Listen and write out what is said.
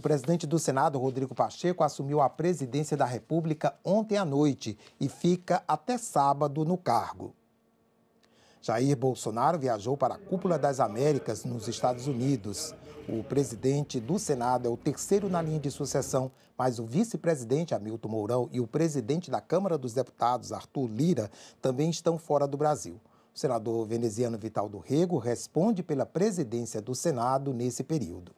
O presidente do Senado, Rodrigo Pacheco, assumiu a presidência da República ontem à noite e fica até sábado no cargo. Jair Bolsonaro viajou para a Cúpula das Américas, nos Estados Unidos. O presidente do Senado é o terceiro na linha de sucessão, mas o vice-presidente Hamilton Mourão e o presidente da Câmara dos Deputados, Arthur Lira, também estão fora do Brasil. O senador veneziano Vital do Rego responde pela presidência do Senado nesse período.